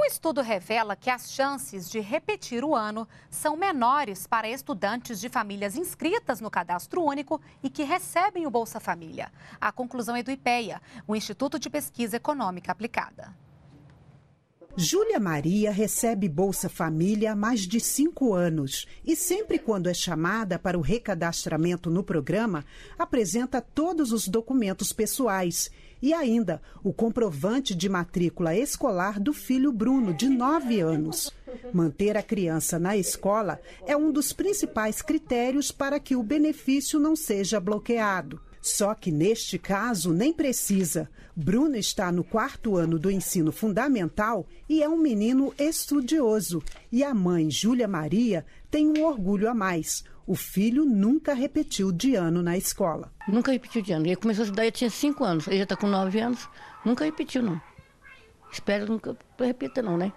Um estudo revela que as chances de repetir o ano são menores para estudantes de famílias inscritas no cadastro único e que recebem o Bolsa Família. A conclusão é do IPEA, o Instituto de Pesquisa Econômica Aplicada. Júlia Maria recebe Bolsa Família há mais de cinco anos e, sempre quando é chamada para o recadastramento no programa, apresenta todos os documentos pessoais e ainda o comprovante de matrícula escolar do filho Bruno, de nove anos. Manter a criança na escola é um dos principais critérios para que o benefício não seja bloqueado. Só que neste caso nem precisa. Bruno está no quarto ano do ensino fundamental e é um menino estudioso. E a mãe, Júlia Maria, tem um orgulho a mais. O filho nunca repetiu de ano na escola. Nunca repetiu de ano. Ele começou a estudar, ele tinha cinco anos. Ele já está com nove anos. Nunca repetiu, não. Espero nunca repita, não, né?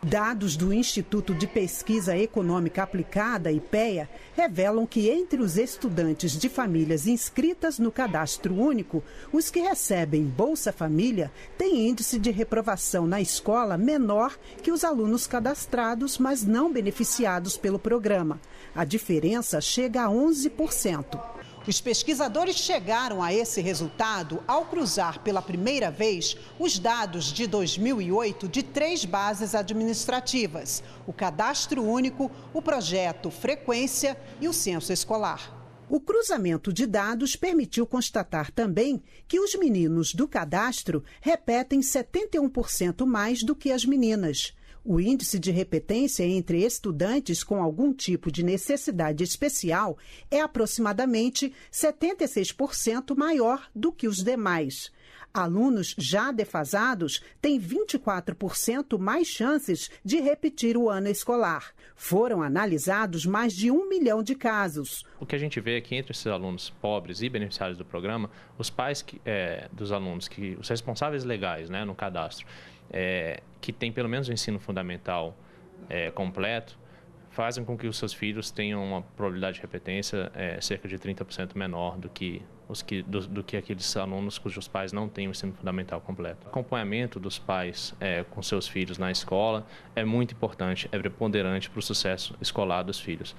Dados do Instituto de Pesquisa Econômica Aplicada, IPEA, revelam que entre os estudantes de famílias inscritas no cadastro único, os que recebem Bolsa Família têm índice de reprovação na escola menor que os alunos cadastrados, mas não beneficiados pelo programa. A diferença chega a 11%. Os pesquisadores chegaram a esse resultado ao cruzar pela primeira vez os dados de 2008 de três bases administrativas: o Cadastro Único, o Projeto Frequência e o Censo Escolar. O cruzamento de dados permitiu constatar também que os meninos do cadastro repetem 71% mais do que as meninas. O índice de repetência entre estudantes com algum tipo de necessidade especial é aproximadamente 76% maior do que os demais. Alunos já defasados têm 24% mais chances de repetir o ano escolar. Foram analisados mais de um milhão de casos. O que a gente vê é que entre esses alunos pobres e beneficiários do programa, os pais que, é, dos alunos, que os responsáveis legais né, no cadastro, é, que têm pelo menos o ensino fundamental é, completo, fazem com que os seus filhos tenham uma probabilidade de repetência é, cerca de 30% menor do que os que do, do, que aqueles alunos cujos pais não têm o ensino fundamental completo. O acompanhamento dos pais é, com seus filhos na escola é muito importante, é preponderante para o sucesso escolar dos filhos.